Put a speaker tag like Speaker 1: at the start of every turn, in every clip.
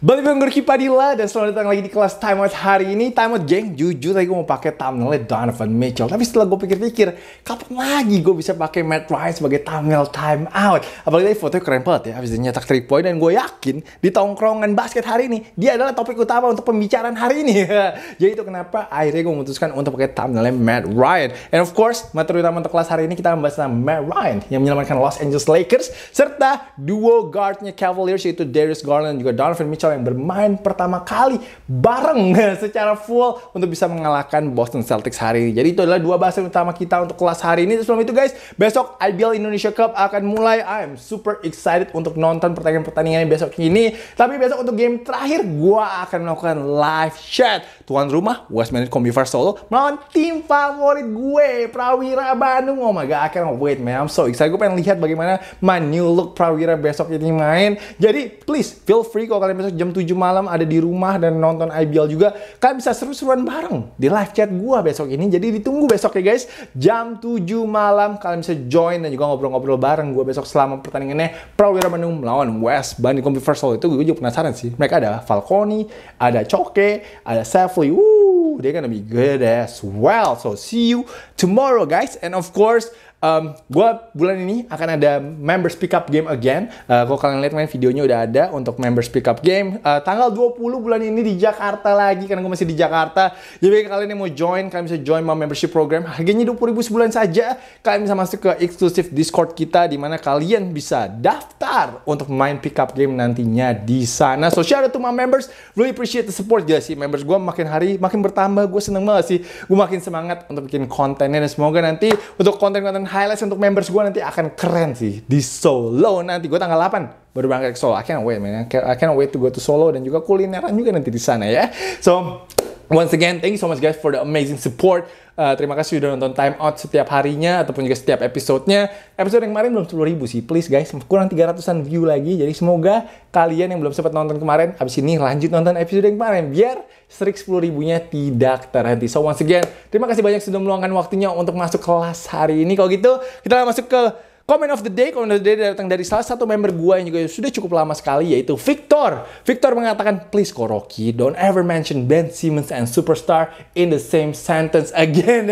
Speaker 1: Balik dengan Gurki Padilla dan selamat datang lagi di kelas Time Out hari ini. Time Out geng, jujur tadi gue mau pakai thumbnail Donovan Mitchell. Tapi setelah gue pikir-pikir, kapan lagi gue bisa pakai Matt Ryan sebagai thumbnail Time Out? Apalagi tadi fotonya keren banget ya, habis nyetak 3 point dan gue yakin di tongkrongan basket hari ini, dia adalah topik utama untuk pembicaraan hari ini. Jadi itu kenapa akhirnya gue memutuskan untuk pakai thumbnail Matt Ryan. And of course, materi utama untuk kelas hari ini kita membahas tentang Matt Ryan yang menyelamatkan Los Angeles Lakers serta duo guardnya Cavaliers yaitu Darius Garland dan juga Donovan Mitchell Celtics yang bermain pertama kali bareng secara full untuk bisa mengalahkan Boston Celtics hari ini. Jadi itu adalah dua bahasan utama kita untuk kelas hari ini. Sebelum itu guys, besok IBL Indonesia Cup akan mulai. I am super excited untuk nonton pertandingan-pertandingan besok ini. Tapi besok untuk game terakhir, gua akan melakukan live chat. Tuan rumah, West Kombi Combiver Solo melawan tim favorit gue, Prawira Bandung. Oh my god, I can't wait man. I'm so excited. Gue pengen lihat bagaimana my new look Prawira besok ini main. Jadi please feel free kalau kalian besok jam 7 malam ada di rumah dan nonton IBL juga, kalian bisa seru-seruan bareng di live chat gua besok ini. Jadi ditunggu besok ya guys, jam 7 malam kalian bisa join dan juga ngobrol-ngobrol bareng gua besok selama pertandingannya Prawira Bandung melawan West Bandit Universal itu gue juga penasaran sih. Mereka ada Falconi, ada Choke ada Safely. Woo, they're gonna be good as well. So see you tomorrow guys and of course um, gue bulan ini akan ada members pick up game again. Uh, kalau kalian lihat main videonya udah ada untuk members pick up game. Uh, tanggal 20 bulan ini di Jakarta lagi karena gue masih di Jakarta. Jadi kalian yang mau join, kalian bisa join my membership program. Harganya ribu sebulan saja. Kalian bisa masuk ke eksklusif Discord kita di mana kalian bisa daftar untuk main pick up game nantinya di sana. So shout out to my members. Really appreciate the support juga sih members gue makin hari makin bertambah. Gue seneng banget sih. Gue makin semangat untuk bikin kontennya dan semoga nanti untuk konten-konten highlights untuk members gue nanti akan keren sih di Solo nanti gue tanggal 8 baru berangkat ke Solo I can't wait man I can't, I can't wait to go to Solo dan juga kulineran juga nanti di sana ya so Once again, thank you so much guys for the amazing support. Uh, terima kasih sudah nonton Time Out setiap harinya ataupun juga setiap episodenya. Episode yang kemarin belum 10 ribu sih, please guys. Kurang 300-an view lagi. Jadi semoga kalian yang belum sempat nonton kemarin, habis ini lanjut nonton episode yang kemarin. Biar strik 10 ribunya tidak terhenti. So once again, terima kasih banyak sudah meluangkan waktunya untuk masuk kelas hari ini. Kalau gitu, kita masuk ke Comment of the day, comment of the day datang dari salah satu member gua yang juga sudah cukup lama sekali yaitu Victor. Victor mengatakan, please Koroki, don't ever mention Ben Simmons and superstar in the same sentence again.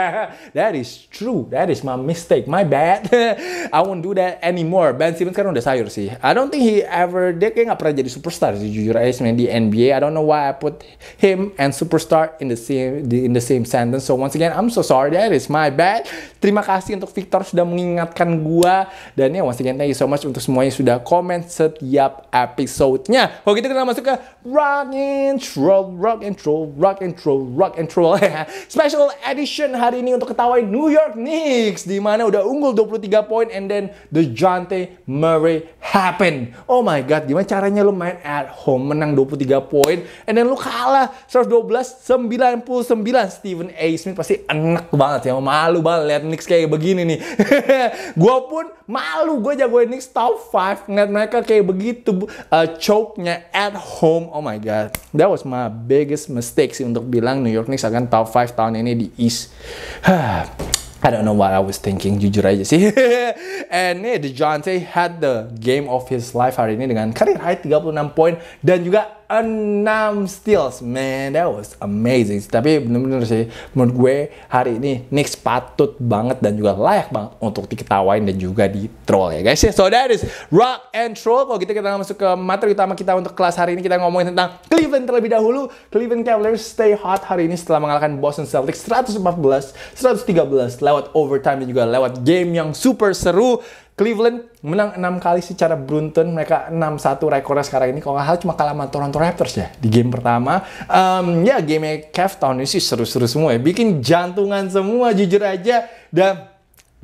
Speaker 1: that is true. That is my mistake. My bad. I won't do that anymore. Ben Simmons kan udah sayur sih. I don't think he ever dia kayak nggak pernah jadi superstar sih jujur aja sebenernya di NBA. I don't know why I put him and superstar in the same in the same sentence. So once again, I'm so sorry. That is my bad. Terima kasih untuk Victor sudah mengingatkan gua. Dan ya, once again, thank you so much untuk semuanya yang sudah komen setiap episode-nya. Oke, kita masuk ke rock and roll, rock and roll, rock and roll, rock and roll. Special edition hari ini untuk ketawain New York Knicks. di mana udah unggul 23 poin and then the Jante Murray happen. Oh my God, gimana caranya lu main at home menang 23 poin and then lu kalah 112-99. Stephen A. Smith pasti enak banget ya. Malu banget liat Knicks kayak begini nih. gue gue pun malu gue jagoin Knicks top 5 ngeliat mereka kayak begitu uh, choke-nya at home oh my god that was my biggest mistake sih untuk bilang New York Knicks akan top 5 tahun ini di East I don't know what I was thinking, jujur aja sih. And nih, Jante had the game of his life hari ini dengan career high 36 poin dan juga enam steals. Man, that was amazing. Tapi bener-bener sih, menurut gue hari ini Knicks patut banget dan juga layak banget untuk diketawain dan juga di troll ya guys. So that is rock and troll. Kalau gitu kita masuk ke materi utama kita untuk kelas hari ini. Kita ngomongin tentang Cleveland terlebih dahulu. Cleveland Cavaliers stay hot hari ini setelah mengalahkan Boston Celtics 114-113 lewat overtime dan juga lewat game yang super seru. Cleveland menang 6 kali secara beruntun. Mereka 6-1 rekornya sekarang ini. Kalau nggak salah cuma kalah sama Toronto Raptors ya di game pertama. Um, ya game Cavs tahun ini sih seru-seru semua ya. Bikin jantungan semua jujur aja. Dan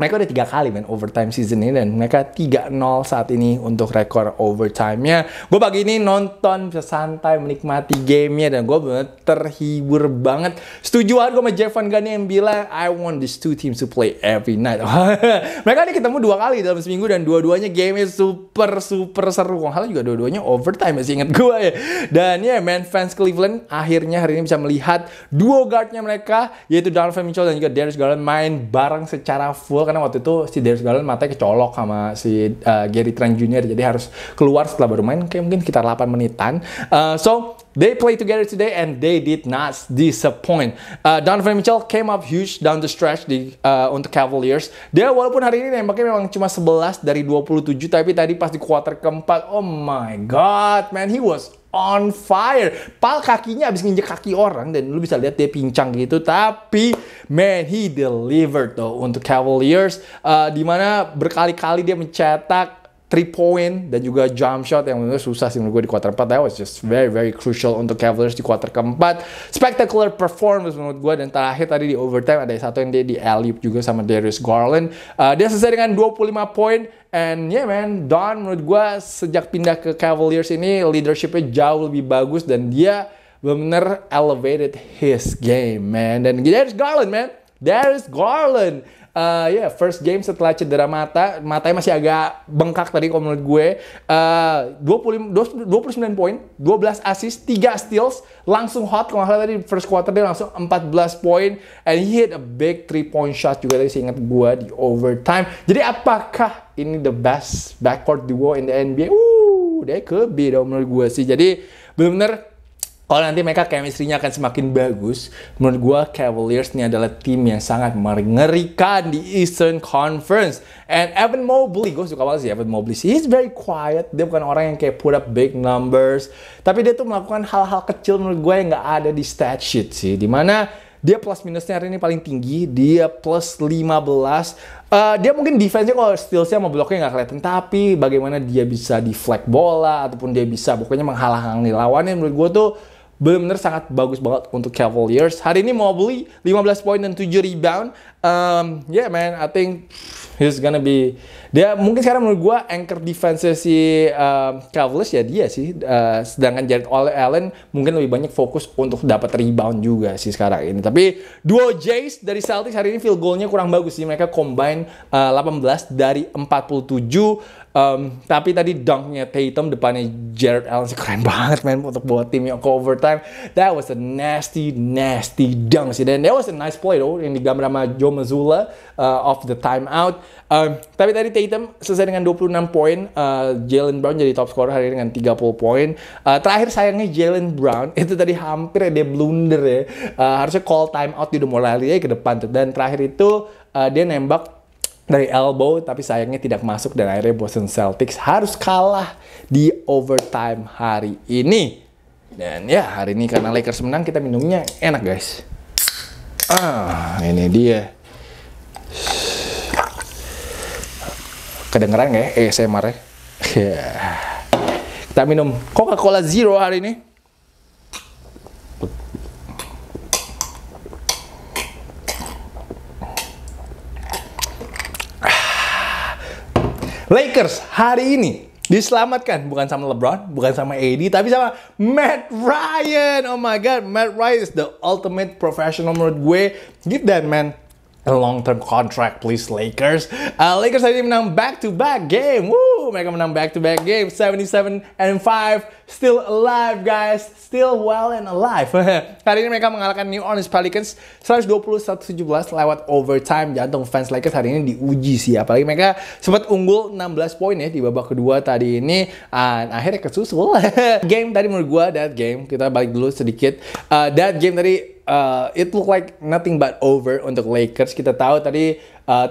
Speaker 1: mereka udah tiga kali main overtime season ini dan mereka 3-0 saat ini untuk rekor overtime-nya. Gue pagi ini nonton bisa santai menikmati gamenya dan gue bener terhibur banget. Setujuan gue sama Jeff Van Gundy yang bilang I want these two teams to play every night. mereka ini ketemu dua kali dalam seminggu dan dua-duanya gamenya super super seru. Kalau juga dua-duanya overtime masih inget gue ya. Dan ya yeah, man fans Cleveland akhirnya hari ini bisa melihat duo guardnya mereka yaitu Donovan Mitchell dan juga Darius Garland main bareng secara full karena waktu itu si Darius Garland matanya kecolok sama si uh, Gary Trent Jr. Jadi harus keluar setelah bermain kayak mungkin sekitar 8 menitan. Uh, so They play together today and they did not disappoint. Uh, Donovan Mitchell came up huge down the stretch di uh, untuk Cavaliers. Dia walaupun hari ini nembaknya memang cuma 11 dari 27 tapi tadi pas di quarter keempat oh my god man he was on fire. Pal kakinya habis nginjek kaki orang dan lu bisa lihat dia pincang gitu. Tapi man he delivered tuh untuk Cavaliers uh, mana berkali-kali dia mencetak three point dan juga jump shot yang benar susah sih menurut gue di kuarter 4 that was just very very crucial untuk Cavaliers di kuarter keempat spectacular performance menurut gue dan terakhir tadi di overtime ada satu yang dia di alley juga sama Darius Garland uh, dia selesai dengan 25 point and yeah man Don menurut gue sejak pindah ke Cavaliers ini leadershipnya jauh lebih bagus dan dia benar elevated his game man dan Darius Garland man Darius Garland Eh, ya yeah, first game setelah cedera mata, matanya masih agak bengkak tadi kalau menurut gue. Uh, 20, 29 poin, 12 assist, 3 steals, langsung hot kalau salah tadi first quarter dia langsung 14 poin and he hit a big three point shot juga tadi seingat gue di overtime. Jadi apakah ini the best backcourt duo in the NBA? Uh, they could be dong menurut gue sih. Jadi benar-benar kalau nanti mereka chemistry-nya akan semakin bagus, menurut gue Cavaliers ini adalah tim yang sangat mengerikan di Eastern Conference. And Evan Mobley, gue suka banget sih Evan Mobley sih. He's very quiet, dia bukan orang yang kayak put up big numbers. Tapi dia tuh melakukan hal-hal kecil menurut gue yang nggak ada di stat sheet sih. Dimana dia plus minusnya hari ini paling tinggi, dia plus 15. Uh, eh, dia mungkin defense-nya kalau steals-nya sama bloknya nggak kelihatan, tapi bagaimana dia bisa deflect bola, ataupun dia bisa pokoknya menghalangi lawannya menurut gue tuh benar-benar sangat bagus banget untuk Cavaliers. Hari ini mau beli 15 poin dan 7 rebound um, yeah man, I think he's gonna be dia mungkin sekarang menurut gue anchor defense si um, Cavaliers ya dia sih. Uh, sedangkan Jared Allen mungkin lebih banyak fokus untuk dapat rebound juga sih sekarang ini. Tapi duo Jays dari Celtics hari ini field goalnya kurang bagus sih. Mereka combine uh, 18 dari 47 Um, tapi tadi dunknya Tatum depannya Jared Allen sih keren banget man untuk buat tim yang ke overtime. That was a nasty nasty dunk sih dan that was a nice play though yang digambar sama Joe Joe Mazzulla uh, of the timeout. Uh, tapi tadi Tatum selesai dengan 26 poin, uh, Jalen Brown jadi top scorer hari ini dengan 30 poin. Uh, terakhir sayangnya Jalen Brown itu tadi hampir dia blunder ya. Uh, harusnya call timeout di Demolali ke depan tuh. Dan terakhir itu uh, dia nembak dari elbow tapi sayangnya tidak masuk dan akhirnya Boston Celtics harus kalah di overtime hari ini. Dan ya hari ini karena Lakers menang kita minumnya enak guys. Ah ini dia. Kedengeran nggak ya ASMR ya? Iya. Kita minum Coca-Cola Zero hari ini. Ah. Lakers hari ini diselamatkan bukan sama LeBron, bukan sama AD, tapi sama Matt Ryan. Oh my god, Matt Ryan is the ultimate professional menurut gue. Give that man long-term contract please Lakers. Uh, Lakers even know back-to-back -back game. Woo! mereka menang back to back game 77 and 5 still alive guys still well and alive hari ini mereka mengalahkan New Orleans Pelicans 121-17 lewat overtime jantung fans Lakers hari ini diuji sih apalagi mereka sempat unggul 16 poin ya di babak kedua tadi ini and akhirnya kesusul game tadi menurut gua that game kita balik dulu sedikit uh, that game tadi uh, it look like nothing but over untuk Lakers kita tahu tadi Eh,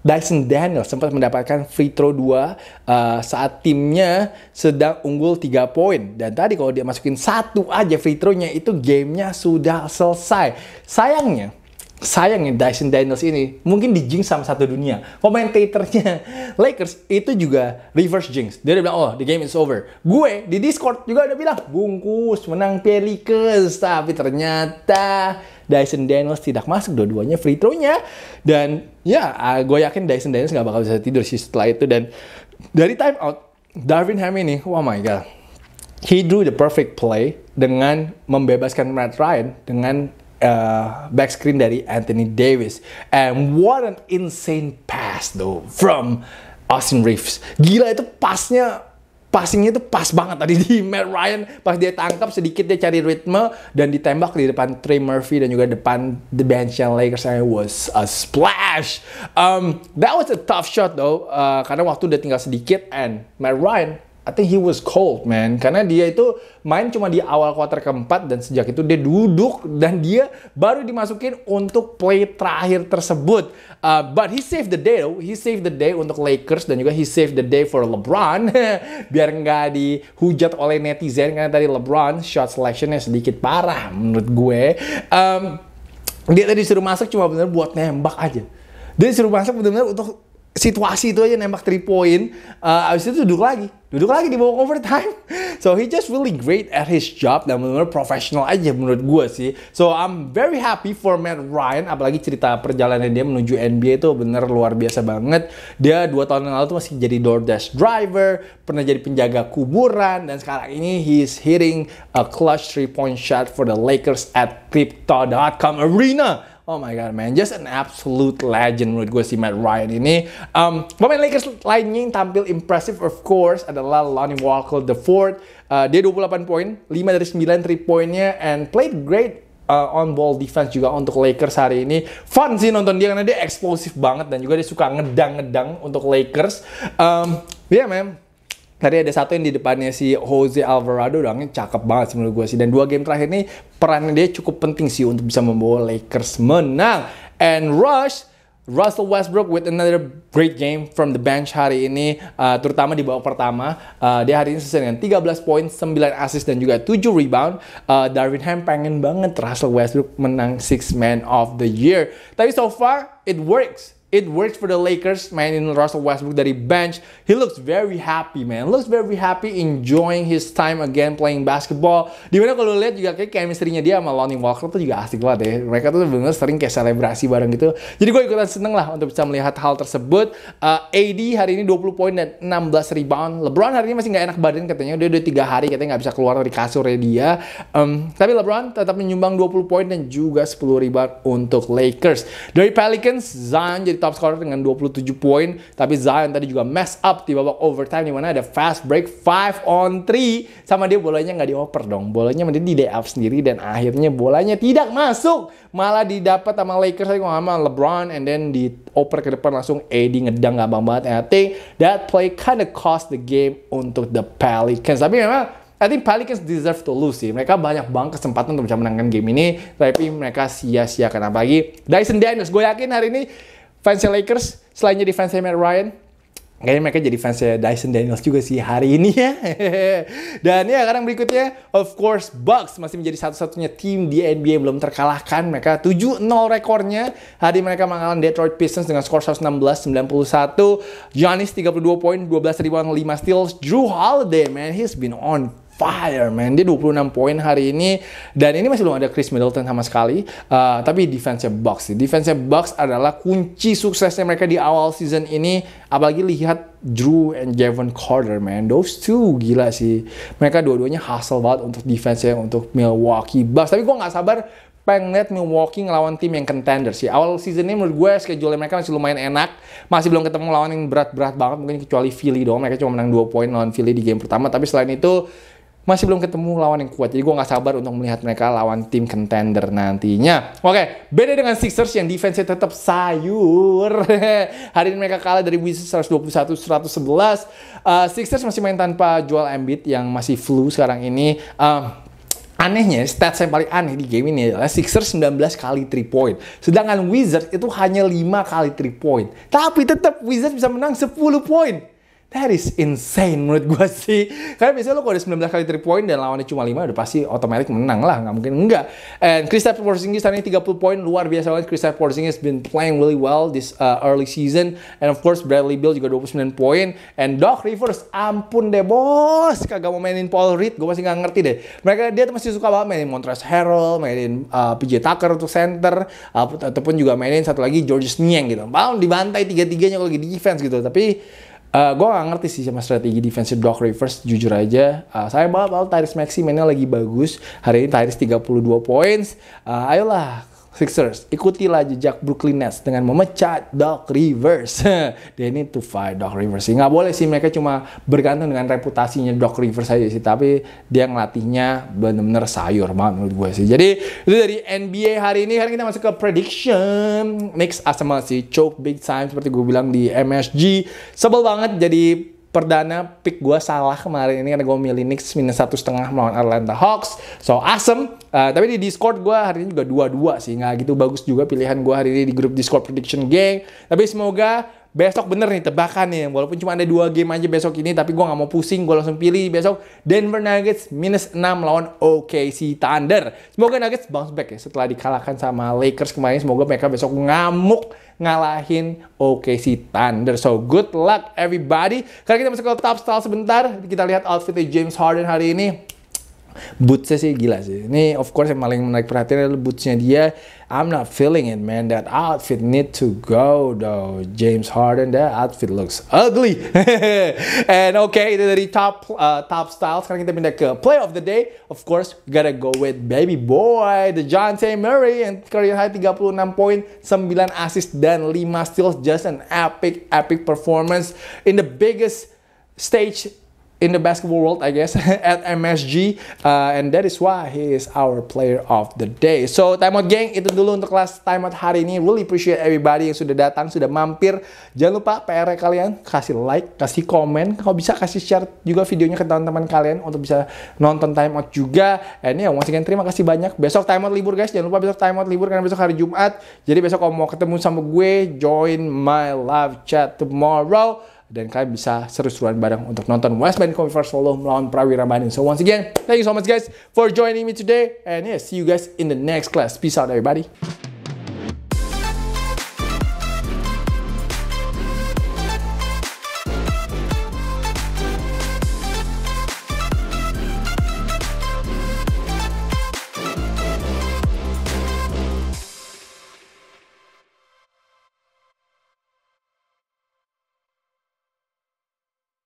Speaker 1: Dyson Daniel sempat mendapatkan free throw 2 uh, eh, saat timnya sedang unggul 3 poin. Dan tadi kalau dia masukin satu aja free throw-nya itu gamenya sudah selesai. Sayangnya sayangnya Dyson Daniels ini mungkin di jinx sama satu dunia. Komentatornya Lakers itu juga reverse jinx. Dia udah bilang, oh the game is over. Gue di Discord juga udah bilang, bungkus menang Pelicans. Tapi ternyata Dyson Daniels tidak masuk dua-duanya free throw-nya dan ya uh, ah, gue yakin Dyson Daniels nggak bakal bisa tidur sih setelah itu dan dari time out Darwin Ham ini oh my god he drew the perfect play dengan membebaskan Matt Ryan dengan uh, eh, back screen dari Anthony Davis. And what an insane pass though from Austin Reeves. Gila itu pasnya passingnya itu pas banget tadi di Matt Ryan pas dia tangkap sedikit dia cari ritme dan ditembak di depan Trey Murphy dan juga depan the bench yang Lakers and was a splash um, that was a tough shot though uh, karena waktu udah tinggal sedikit and Matt Ryan I think he was cold man karena dia itu main cuma di awal kuarter keempat dan sejak itu dia duduk dan dia baru dimasukin untuk play terakhir tersebut uh, but he saved the day though he saved the day untuk Lakers dan juga he saved the day for LeBron biar nggak dihujat oleh netizen karena tadi LeBron shot selectionnya sedikit parah menurut gue um, dia tadi disuruh masuk cuma bener buat nembak aja dia disuruh masuk bener-bener untuk situasi itu aja nembak 3 point. Uh, abis itu duduk lagi. Duduk lagi di bawah overtime. So he just really great at his job dan benar-benar profesional aja menurut gue sih. So I'm very happy for Matt Ryan. Apalagi cerita perjalanan dia menuju NBA itu bener luar biasa banget. Dia dua tahun yang lalu tuh masih jadi door dash driver, pernah jadi penjaga kuburan, dan sekarang ini he's hitting a clutch three point shot for the Lakers at Crypto.com Arena. Oh my god man, just an absolute legend menurut gue si Matt Ryan ini. Um, pemain Lakers lainnya yang tampil impresif, of course adalah Lonnie Walker IV. Uh, dia 28 poin, 5 dari 9 3 poinnya and played great uh, on ball defense juga untuk Lakers hari ini. Fun sih nonton dia karena dia eksplosif banget dan juga dia suka ngedang-ngedang untuk Lakers. Um, yeah, man. Tadi ada satu yang di depannya si Jose Alvarado orangnya cakep banget menurut gue sih. Dan dua game terakhir ini perannya dia cukup penting sih untuk bisa membawa Lakers menang. And Rush Russell Westbrook with another great game from the bench hari ini, uh, terutama di bawah pertama. Uh, dia hari ini selesai dengan 13 poin, 9 assist, dan juga 7 rebound. Uh, Darwin Ham pengen banget Russell Westbrook menang Six Man of the Year. Tapi so far, it works. It works for the Lakers, mainin Russell Westbrook dari bench. He looks very happy, man. Looks very happy enjoying his time again playing basketball. Dimana kalau lihat juga kayak chemistry-nya dia sama Lonnie Walker tuh juga asik banget deh. Ya. Mereka tuh bener sering kayak selebrasi bareng gitu. Jadi gue ikutan seneng lah untuk bisa melihat hal tersebut. Uh, eh, AD hari ini 20 poin dan 16 rebound. LeBron hari ini masih nggak enak badan katanya. Dia udah 3 hari katanya nggak bisa keluar dari kasurnya dia. Um, tapi LeBron tetap menyumbang 20 poin dan juga 10 rebound untuk Lakers. Dari Pelicans, Zion jadi top scorer dengan 27 poin. Tapi Zion tadi juga mess up di babak overtime di mana ada fast break 5 on 3 sama dia bolanya nggak dioper dong. Bolanya mending di day up sendiri dan akhirnya bolanya tidak masuk. Malah didapat sama Lakers tadi sama LeBron and then dioper ke depan langsung AD ngedang gampang banget. And I think that play kind of cost the game untuk the Pelicans. Tapi memang I think Pelicans deserve to lose sih. Mereka banyak banget kesempatan untuk bisa menangkan game ini, tapi mereka sia-siakan sia apalagi Dyson Daniels. Gue yakin hari ini fansnya Lakers, selain jadi fansnya Matt Ryan, Kayaknya mereka jadi fansnya Dyson Daniels juga sih hari ini ya. Dan ya sekarang berikutnya, of course Bucks masih menjadi satu-satunya tim di NBA belum terkalahkan. Mereka 7-0 rekornya. Hari mereka mengalahkan Detroit Pistons dengan skor 116-91. Giannis 32 poin, 12 ribuan, 5 steals. Drew Holiday, man, he's been on fire man. Dia 26 poin hari ini dan ini masih belum ada Chris Middleton sama sekali. Uh, tapi defensive box, defensive box adalah kunci suksesnya mereka di awal season ini. Apalagi lihat Drew and Javon Carter man, those two gila sih. Mereka dua-duanya hustle banget untuk defense untuk Milwaukee Bucks. Tapi gua nggak sabar pengen lihat Milwaukee ngelawan tim yang contender sih. Awal season ini menurut gue schedule mereka masih lumayan enak. Masih belum ketemu lawan yang berat-berat banget. Mungkin kecuali Philly doang. Mereka cuma menang 2 poin lawan Philly di game pertama. Tapi selain itu masih belum ketemu lawan yang kuat. Jadi gue nggak sabar untuk melihat mereka lawan tim contender nantinya. Oke, okay, beda dengan Sixers yang defense tetap sayur. Hari ini mereka kalah dari Wizards 121-111. Uh, eh, Sixers masih main tanpa jual Embiid yang masih flu sekarang ini. Um, Anehnya, stats yang paling aneh di game ini adalah Sixers 19 kali 3 point. Sedangkan Wizards itu hanya 5 kali 3 point. Tapi tetap Wizards bisa menang 10 point. That is insane menurut gue sih. Karena biasanya lo kalau ada 19 kali 3 point dan lawannya cuma 5 udah pasti otomatis menang lah. Nggak mungkin enggak. And Kristaps Porzingis tadi 30 point, luar biasa banget. Kristaps Porzingis been playing really well this uh, early season. And of course Bradley Bill juga 29 point. And Doc Rivers ampun deh bos. Kagak mau mainin Paul Reed. Gue masih nggak ngerti deh. Mereka dia tuh masih suka banget mainin Montrezl Harrell, mainin uh, PJ Tucker untuk center. Uh, ataupun juga mainin satu lagi George Niang gitu. Bahkan dibantai tiga-tiganya kalau lagi di defense gitu. Tapi Uh, eh, gue gak ngerti sih sama strategi defensive Doc Rivers jujur aja. Uh, eh, saya banget kalau Tyrese Maxi mainnya lagi bagus. Hari ini Tyrese 32 points. Uh, ayolah, Sixers, ikutilah jejak Brooklyn Nets dengan memecat Doc Rivers. They need to fight Doc Rivers. Nggak boleh sih mereka cuma bergantung dengan reputasinya Doc Rivers aja sih, tapi dia ngelatihnya bener-bener sayur banget menurut gue sih. Jadi itu dari NBA hari ini. Sekarang kita masuk ke prediction. Knicks asal sih choke big time seperti gue bilang di MSG. Sebel banget jadi perdana pick gue salah kemarin ini karena gue milih Knicks minus satu setengah melawan Atlanta Hawks so awesome uh, tapi di Discord gue hari ini juga dua-dua sih nggak gitu bagus juga pilihan gue hari ini di grup Discord prediction gang tapi semoga besok bener nih tebakan nih walaupun cuma ada dua game aja besok ini tapi gue nggak mau pusing gue langsung pilih besok Denver Nuggets minus 6 lawan OKC Thunder semoga Nuggets bounce back ya setelah dikalahkan sama Lakers kemarin semoga mereka besok ngamuk ngalahin OKC Thunder so good luck everybody karena kita masuk ke top style sebentar kita lihat outfitnya James Harden hari ini bootsnya sih gila sih ini of course yang paling menarik perhatian adalah bootsnya dia I'm not feeling it man that outfit need to go though James Harden that outfit looks ugly and okay itu dari top uh, top style sekarang kita pindah ke play of the day of course gotta go with baby boy the John T. Murray and career high 36 poin 9 assist dan 5 steals just an epic epic performance in the biggest stage in the basketball world, I guess, at MSG. Uh, and that is why he is our player of the day. So, timeout gang, itu dulu untuk kelas timeout hari ini. Really appreciate everybody yang sudah datang, sudah mampir. Jangan lupa PR kalian, kasih like, kasih komen. Kalau bisa, kasih share juga videonya ke teman-teman kalian untuk bisa nonton timeout juga. And yeah, once again, terima kasih banyak. Besok timeout libur, guys. Jangan lupa besok timeout libur karena besok hari Jumat. Jadi besok kalau mau ketemu sama gue, join my live chat tomorrow dan kalian bisa seru-seruan bareng untuk nonton West Bandit Comedy Solo melawan Prawira Bandung. So once again, thank you so much guys for joining me today and yeah, see you guys in the next class. Peace out everybody.